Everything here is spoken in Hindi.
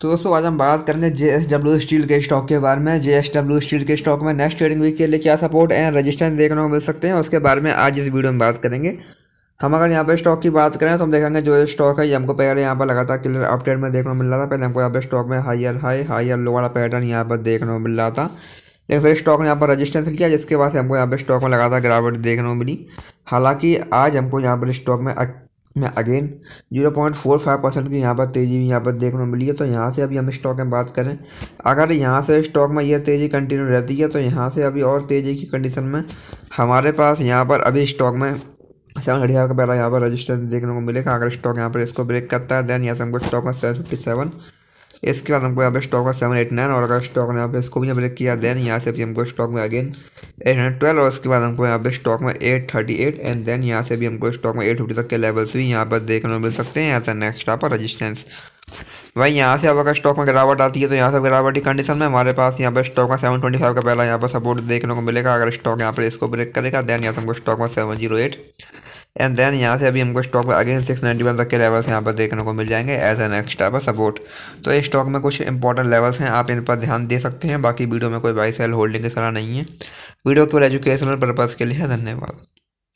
तो दोस्तों आज हम बात करेंगे जे एस डब्ल्यू स्टील के स्टॉक के बारे में जे एस डब्ल्यू स्टील के स्टॉक में नेक्स्ट ट्रेडिंग वीक के लिए क्या सपोर्ट एंड रजिस्टेंस देखने को मिल सकते हैं उसके बारे में आज इस वीडियो में बात करेंगे हम अगर यहाँ पे स्टॉक की बात करें तो हम देखेंगे जो स्टॉक है ये हमको पहले यहाँ पर लगातार क्लियर अपडेट में देखने को मिल रहा था पहले हमको यहाँ पर स्टॉक में हाईर हाई हायर लो वाला पैटर्न यहाँ पर देखने को मिल रहा था लेकिन फिर स्टॉक ने यहाँ पर रजिस्टेंस किया जिसके बाद हमको यहाँ पर स्टॉक में लगातार गिरावट देखने को मिली हालांकि आज हमको यहाँ पर स्टॉक में में अगेन फाइव परसेंट की यहाँ पर तेज़ी भी यहाँ पर देखने को मिली है तो यहाँ से अभी हम स्टॉक में बात करें अगर यहाँ से स्टॉक में यह तेज़ी कंटिन्यू रहती है तो यहाँ से अभी और तेज़ी की कंडीशन में हमारे पास यहाँ पर अभी स्टॉक में सेवन थर्टी फाइव का पहला यहाँ पर रजिस्टेंस देखने को मिलेगा अगर स्टॉक यहाँ पर इसको ब्रेक करता है देन यहाँ से हमको स्टॉक में सेवन फिफ्टी सेवन इसके बाद हमको यहाँ पर स्टॉक में सेवन एट नाइन और अगर स्टॉक ने यहाँ पर इसको भी ब्रेक किया देन यहाँ से भी हमको स्टॉक में अगेन एट हंड्रेड ट्वेल्व और उसके बाद हमको यहाँ पे स्टॉक में eight thirty eight and then यहाँ से भी हमको स्टॉक में एट फिफ्टी तक के लेवल्स भी यहाँ पर देखने को मिल सकते हैं यहाँ से नेक्स्ट आप रजिस्टेंस भाई यहाँ से अब अगर स्टॉक में गिरावट आती है तो यहाँ से गिरावट की कंडीशन में हमारे पास यहाँ पर स्टॉक में सेवन ट्वेंटी फाइव का पहला यहाँ पर सपोर्ट देखने को मिलेगा अगर स्टॉक यहाँ पर इसको ब्रेक करेगा देन यहाँ से हमको स्टॉक में seven zero eight and then यहाँ से अभी हमको स्टॉक में अगेन सिक्स नाइन्टी वन तक के लेवल्स यहाँ पर देखने को मिल जाएंगे as an type of support तो इस स्टॉक में कुछ इंपॉर्टेंट लेवल्स हैं आप इन पर ध्यान दे सकते हैं बाकी वीडियो में कोई बाई सेल होल्डिंग की सलाह नहीं है वीडियो केवल एजुकेशनल पर्पज़ के लिए है धन्यवाद